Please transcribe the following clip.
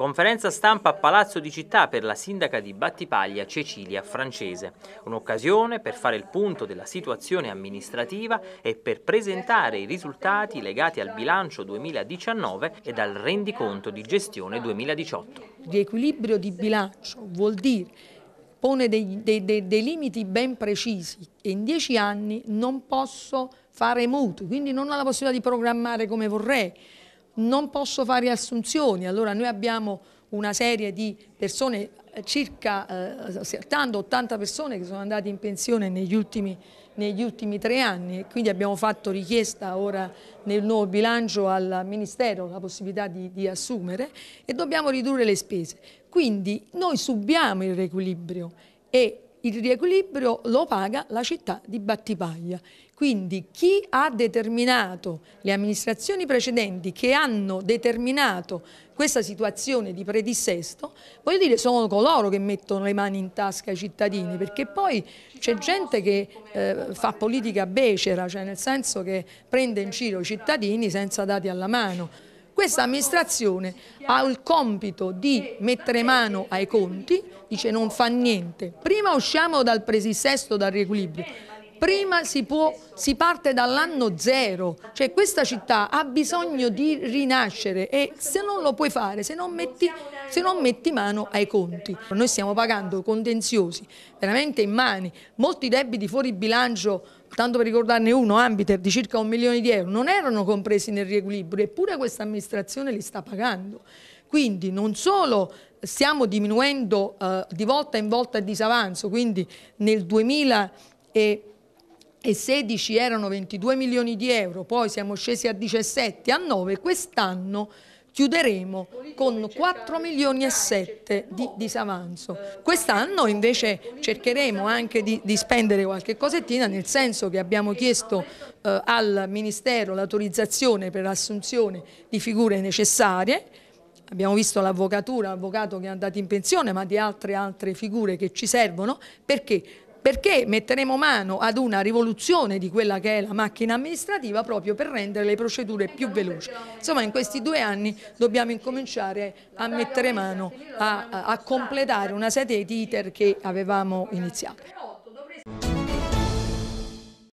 Conferenza stampa a Palazzo di Città per la sindaca di Battipaglia Cecilia Francese. Un'occasione per fare il punto della situazione amministrativa e per presentare i risultati legati al bilancio 2019 e al rendiconto di gestione 2018. Riequilibrio di bilancio vuol dire pone dei, dei, dei, dei, limiti ben precisi e in dieci anni non posso fare mutui, quindi non ho la possibilità di programmare come vorrei non posso fare assunzioni, allora noi abbiamo una serie di persone, eh, circa eh, 80 persone che sono andate in pensione negli ultimi, negli ultimi tre anni e quindi abbiamo fatto richiesta ora nel nuovo bilancio al Ministero la possibilità di, di assumere e dobbiamo ridurre le spese. Quindi noi subiamo il riequilibrio e il riequilibrio lo paga la città di Battipaglia. Quindi chi ha determinato le amministrazioni precedenti che hanno determinato questa situazione di predissesto, voglio dire sono coloro che mettono le mani in tasca ai cittadini, perché poi c'è gente che eh, fa politica becera, cioè nel senso che prende in giro i cittadini senza dati alla mano. Questa amministrazione ha il compito di mettere mano ai conti, dice non fa niente. Prima usciamo dal presisesto, dal riequilibrio. Prima si, può, si parte dall'anno zero, cioè questa città ha bisogno di rinascere e se non lo puoi fare, se non metti, se non metti mano ai conti. Noi stiamo pagando contenziosi veramente in mani, molti debiti fuori bilancio tanto per ricordarne uno, Ambiter di circa un milione di euro, non erano compresi nel riequilibrio, eppure questa amministrazione li sta pagando. Quindi non solo stiamo diminuendo eh, di volta in volta il disavanzo, quindi nel 2016 erano 22 milioni di euro, poi siamo scesi a 17, a 9, quest'anno chiuderemo con 4 milioni e 7 di disavanzo. Eh, quest'anno invece cercheremo anche di, di, spendere qualche cosettina nel senso che abbiamo chiesto eh, al Ministero l'autorizzazione per l'assunzione di figure necessarie abbiamo visto l'avvocatura, l'avvocato che è andato in pensione, ma di altre, altre figure che ci servono, perché? Perché metteremo mano ad una rivoluzione di quella che è la macchina amministrativa proprio per rendere le procedure più veloci. Insomma in questi due anni dobbiamo incominciare a mettere mano, a, a completare una serie di iter che avevamo iniziato.